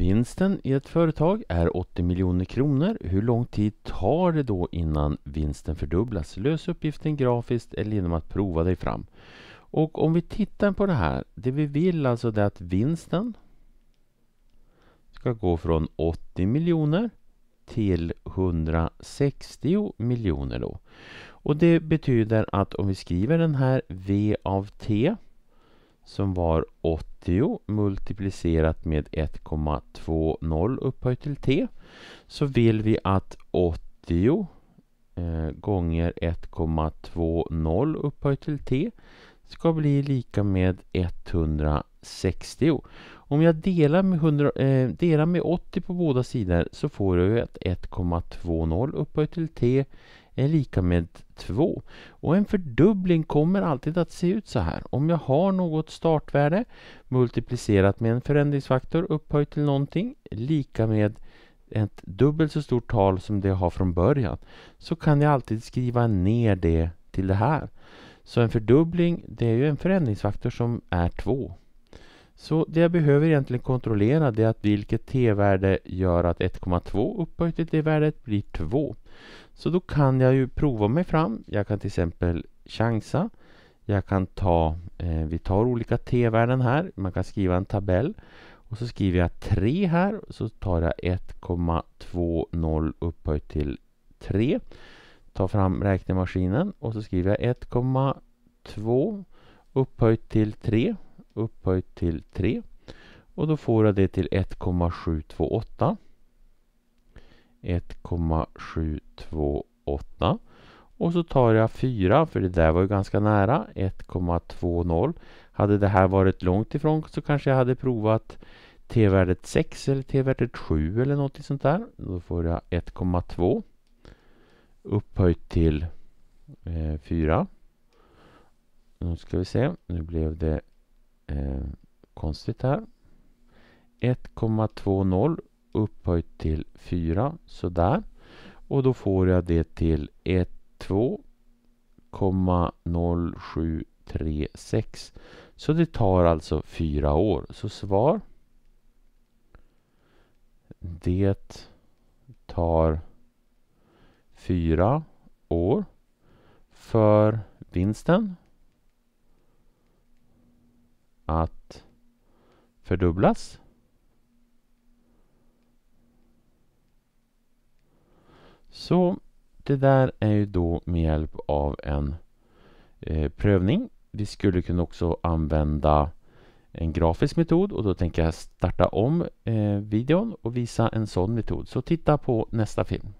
Vinsten i ett företag är 80 miljoner kronor. Hur lång tid tar det då innan vinsten fördubblas? Lös uppgiften grafiskt eller genom att prova dig fram. Och om vi tittar på det här, det vi vill alltså är att vinsten ska gå från 80 miljoner till 160 miljoner då. Och det betyder att om vi skriver den här V av T som var 80 multiplicerat med 1,20 upphöjt till t så vill vi att 80 eh, gånger 1,20 upphöjt till t ska bli lika med 160. Om jag delar med, 100, eh, delar med 80 på båda sidor så får jag ett 1,20 upphöjt till t är lika med 2. Och en fördubbling kommer alltid att se ut så här. Om jag har något startvärde multiplicerat med en förändringsfaktor upphöjt till någonting lika med ett dubbelt så stort tal som det jag har från början så kan jag alltid skriva ner det till det här. Så en fördubbling det är ju en förändringsfaktor som är 2. Så det jag behöver egentligen kontrollera det är att vilket t-värde gör att 1,2 upphöjt till det värdet blir 2. Så då kan jag ju prova mig fram. Jag kan till exempel chansa. Jag kan ta, eh, vi tar olika t-värden här. Man kan skriva en tabell. Och så skriver jag 3 här. Så tar jag 1,20 upphöjt till 3. Tar fram räknemaskinen och så skriver jag 1,2 upphöjt till 3 upphöjt till 3 och då får jag det till 1,728 1,728 och så tar jag 4 för det där var ju ganska nära 1,20 Hade det här varit långt ifrån så kanske jag hade provat T-värdet 6 eller T-värdet 7 eller något sånt där. Då får jag 1,2 upphöjt till 4. Eh, nu ska vi se, nu blev det Eh, konstigt här. 1,20 upphöjt till 4, sådär. Och då får jag det till 12,0736. Så det tar alltså fyra år. Så svar. Det tar fyra år för vinsten att fördubblas. Så det där är ju då med hjälp av en eh, prövning. Vi skulle kunna också använda en grafisk metod och då tänker jag starta om eh, videon och visa en sån metod. Så titta på nästa film.